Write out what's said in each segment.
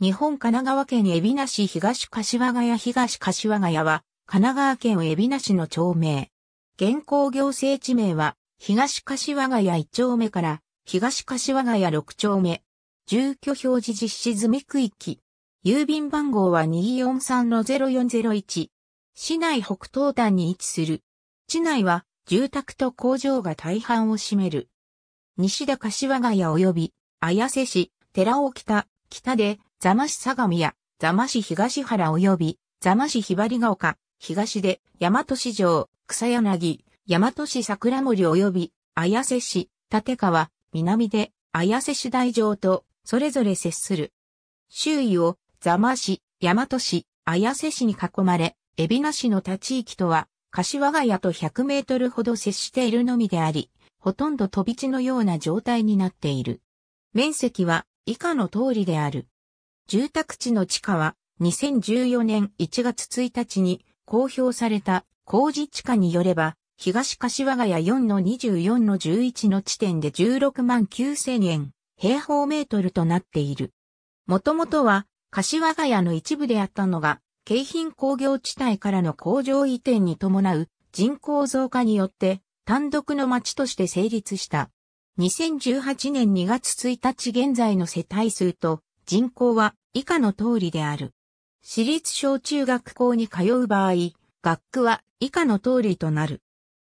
日本神奈川県海老名市東柏ヶ谷東柏ヶ谷は、神奈川県海老名市の町名。現行行政地名は、東柏ヶ谷1丁目から、東柏ヶ谷6丁目。住居表示実施済み区域。郵便番号は243-0401。市内北東端に位置する。市内は、住宅と工場が大半を占める。西田柏ヶ谷及び、綾瀬市、寺尾北、北で、座間市相模や、座間市東原及び、座間市ひばりが丘、東で、大和市城、草柳、大和市桜森及び、綾瀬市、立川、南で、綾瀬市大城と、それぞれ接する。周囲を、座間市、大和市、綾瀬市に囲まれ、海老名市の他地域とは、柏ヶ谷と100メートルほど接しているのみであり、ほとんど飛び地のような状態になっている。面積は以下の通りである。住宅地の地価は2014年1月1日に公表された工事地価によれば、東柏ヶ谷4の24の11の地点で16万9000円平方メートルとなっている。もともとは柏ヶ谷の一部であったのが、京浜工業地帯からの工場移転に伴う人口増加によって単独の町として成立した。2018年2月1日現在の世帯数と人口は以下の通りである。私立小中学校に通う場合、学区は以下の通りとなる。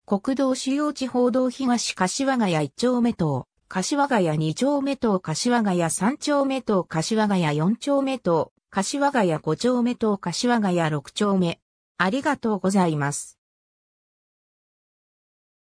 国道主要地報道東柏ヶ谷1丁目等、柏ヶ谷2丁目等、柏ヶ谷3丁目等、柏ヶ谷4丁目等、柏ヶ谷5丁目等、柏ヶ谷6丁目。ありがとうございます。